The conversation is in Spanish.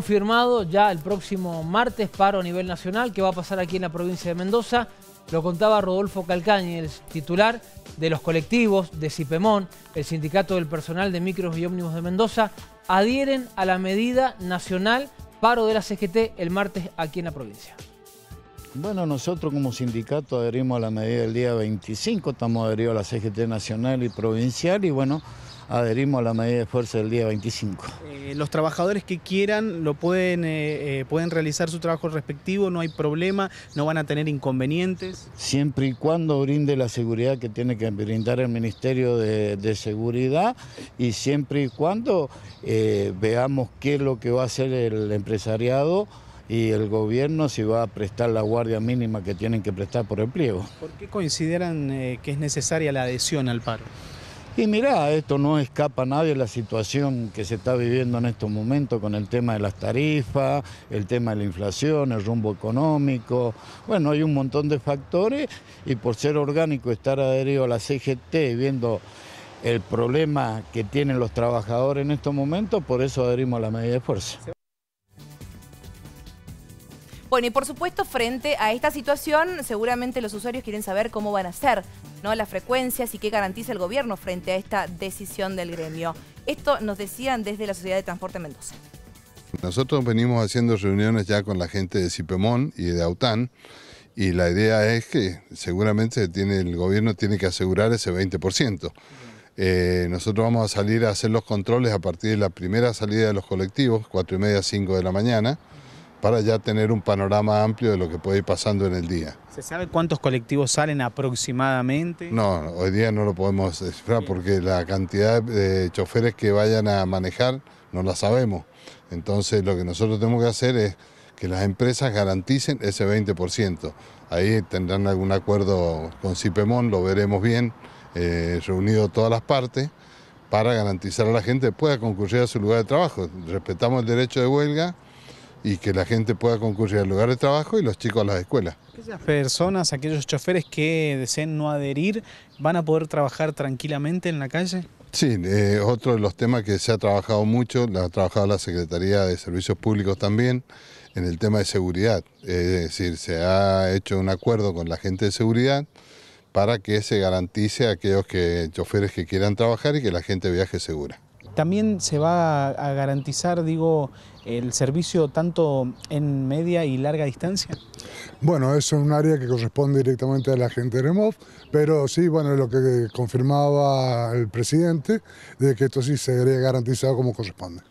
confirmado ya el próximo martes paro a nivel nacional que va a pasar aquí en la provincia de Mendoza. Lo contaba Rodolfo Calcañi, el titular de los colectivos de Cipemón, el Sindicato del Personal de Micros y Ómnibus de Mendoza, adhieren a la medida nacional paro de la CGT el martes aquí en la provincia. Bueno, nosotros como sindicato adherimos a la medida del día 25, estamos adheridos a la CGT nacional y provincial y bueno, adherimos a la medida de fuerza del día 25. Eh, los trabajadores que quieran lo pueden, eh, eh, pueden realizar su trabajo respectivo, no hay problema, no van a tener inconvenientes. Siempre y cuando brinde la seguridad que tiene que brindar el Ministerio de, Seguridad y siempre y cuando veamos qué es lo que va a hacer el empresariado y el gobierno si va a prestar la guardia mínima que tienen que prestar por el pliego. ¿Por qué consideran que es necesaria la adhesión al paro? Y mirá, esto no escapa a nadie la situación que se está viviendo en estos momentos con el tema de las tarifas, el tema de la inflación, el rumbo económico. Bueno, hay un montón de factores y por ser orgánico, estar adherido a la CGT viendo el problema que tienen los trabajadores en estos momentos, por eso adherimos a la medida de fuerza. Bueno, y por supuesto, frente a esta situación, seguramente los usuarios quieren saber cómo van a ser ¿no? las frecuencias y qué garantiza el gobierno frente a esta decisión del gremio. Esto nos decían desde la Sociedad de Transporte Mendoza. Nosotros venimos haciendo reuniones ya con la gente de Cipemón y de Aután y la idea es que seguramente tiene, el gobierno tiene que asegurar ese 20%. Eh, nosotros vamos a salir a hacer los controles a partir de la primera salida de los colectivos, 4 y media, 5 de la mañana para ya tener un panorama amplio de lo que puede ir pasando en el día. ¿Se sabe cuántos colectivos salen aproximadamente? No, hoy día no lo podemos descifrar porque la cantidad de choferes que vayan a manejar no la sabemos. Entonces lo que nosotros tenemos que hacer es que las empresas garanticen ese 20%. Ahí tendrán algún acuerdo con Cipemón, lo veremos bien, eh, reunido todas las partes para garantizar a la gente que pueda concurrir a su lugar de trabajo. Respetamos el derecho de huelga y que la gente pueda concurrir al lugar de trabajo y los chicos a las escuelas. ¿Esas personas, aquellos choferes que deseen no adherir, ¿van a poder trabajar tranquilamente en la calle? Sí, eh, otro de los temas que se ha trabajado mucho, la ha trabajado la Secretaría de Servicios Públicos también, en el tema de seguridad. es decir, se ha hecho un acuerdo con la gente de seguridad para que se garantice a aquellos que, choferes que quieran trabajar y que la gente viaje segura. También se va a garantizar, digo, el servicio tanto en media y larga distancia. Bueno, eso es un área que corresponde directamente a la gente de Remov, pero sí, bueno, lo que confirmaba el presidente, de que esto sí se sería garantizado como corresponde.